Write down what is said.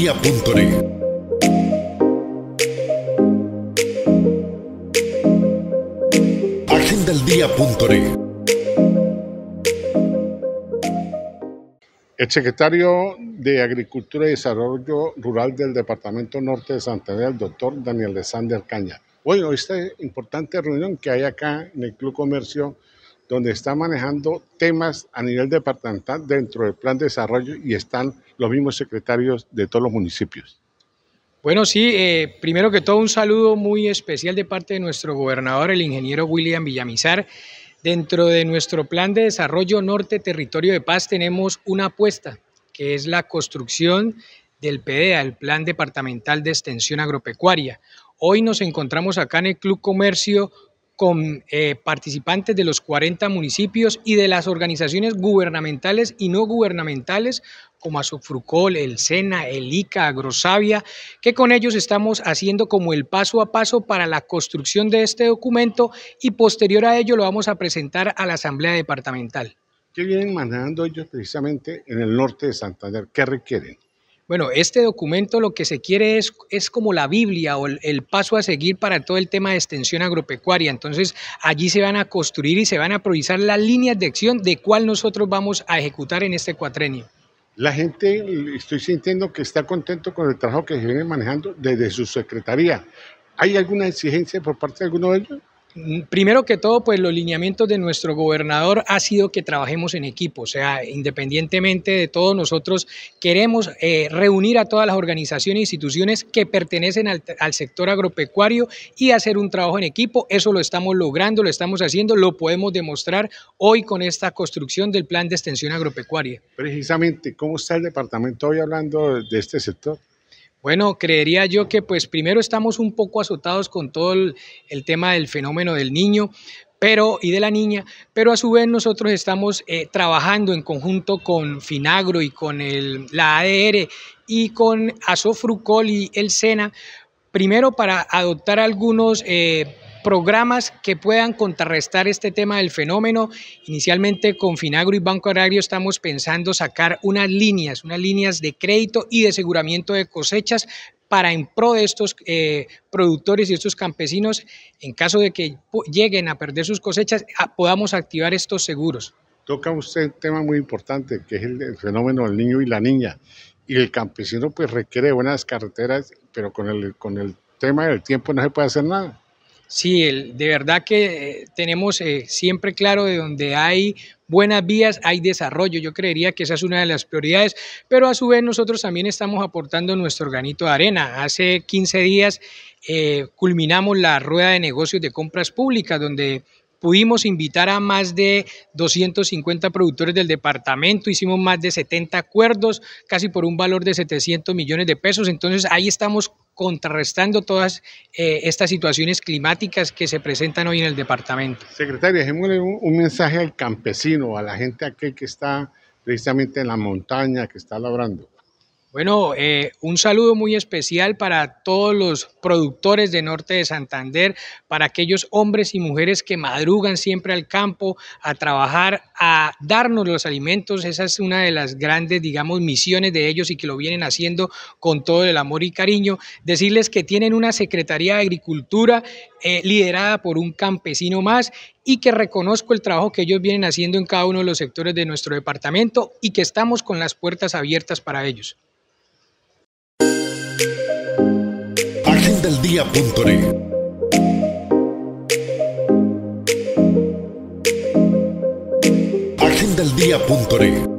El secretario de Agricultura y Desarrollo Rural del Departamento Norte de Santander, el doctor Daniel de Alexander Caña. Bueno, esta importante reunión que hay acá en el Club Comercio donde está manejando temas a nivel departamental dentro del plan de desarrollo y están los mismos secretarios de todos los municipios. Bueno, sí, eh, primero que todo un saludo muy especial de parte de nuestro gobernador, el ingeniero William Villamizar. Dentro de nuestro plan de desarrollo norte territorio de paz tenemos una apuesta, que es la construcción del PDA, el Plan Departamental de Extensión Agropecuaria. Hoy nos encontramos acá en el Club Comercio con eh, participantes de los 40 municipios y de las organizaciones gubernamentales y no gubernamentales como Azufrucol, el SENA, el ICA, Agrosavia, que con ellos estamos haciendo como el paso a paso para la construcción de este documento y posterior a ello lo vamos a presentar a la Asamblea Departamental. ¿Qué vienen mandando ellos precisamente en el norte de Santander? ¿Qué requieren? Bueno, este documento lo que se quiere es, es como la Biblia o el, paso a seguir para todo el tema de extensión agropecuaria. Entonces, allí se van a construir y se van a priorizar las líneas de acción de cuál nosotros vamos a ejecutar en este cuatrenio. La gente, estoy sintiendo que está contento con el trabajo que se viene manejando desde su secretaría. ¿Hay alguna exigencia por parte de alguno de ellos? Mm, primero que todo, pues los lineamientos de nuestro gobernador ha sido que trabajemos en equipo, o sea, independientemente de todo, nosotros queremos eh, reunir a todas las organizaciones e instituciones que pertenecen al, al, sector agropecuario y hacer un trabajo en equipo. Eso lo estamos logrando, lo estamos haciendo, lo podemos demostrar hoy con esta construcción del plan de extensión agropecuaria. Precisamente, ¿cómo está el departamento hoy hablando de este sector? Bueno, creería yo que pues primero estamos un poco azotados con todo el, tema del fenómeno del niño, pero y de la niña, pero a su vez nosotros estamos eh, trabajando en conjunto con Finagro y con el, la ADR y con Asofrucol y el SENA, primero para adoptar algunos eh, programas que puedan contrarrestar este tema del fenómeno. Inicialmente con Finagro y Banco Agrario estamos pensando sacar unas líneas, unas líneas de crédito y de aseguramiento de cosechas para en pro de estos eh, productores y estos campesinos, en caso de que lleguen a perder sus cosechas, podamos activar estos seguros. Toca usted un tema muy importante, que es el, el fenómeno del niño y la niña. Y el campesino pues requiere buenas carreteras, pero con el, con el tema del tiempo no se puede hacer nada. Sí, el, de verdad que eh, tenemos eh, siempre claro de donde hay buenas vías, hay desarrollo. Yo creería que esa es una de las prioridades, pero a su vez nosotros también estamos aportando nuestro granito de arena. Hace 15 días eh, culminamos la rueda de negocios de compras públicas, donde Pudimos invitar a más de 250 productores del departamento, hicimos más de 70 acuerdos, casi por un valor de 700 millones de pesos. Entonces ahí estamos contrarrestando todas eh, estas situaciones climáticas que se presentan hoy en el departamento. Secretaria, dejémosle un, mensaje al campesino, a la gente aquel que está precisamente en la montaña, que está labrando. Bueno, eh, un saludo muy especial para todos los productores de Norte de Santander, para aquellos hombres y mujeres que madrugan siempre al campo a trabajar, a darnos los alimentos. Esa es una de las grandes, digamos, misiones de ellos y que lo vienen haciendo con todo el amor y cariño. Decirles que tienen una Secretaría de Agricultura eh, liderada por un campesino más y que reconozco el trabajo que ellos vienen haciendo en cada uno de los sectores de nuestro departamento y que estamos con las puertas abiertas para ellos del del día punto punto Punto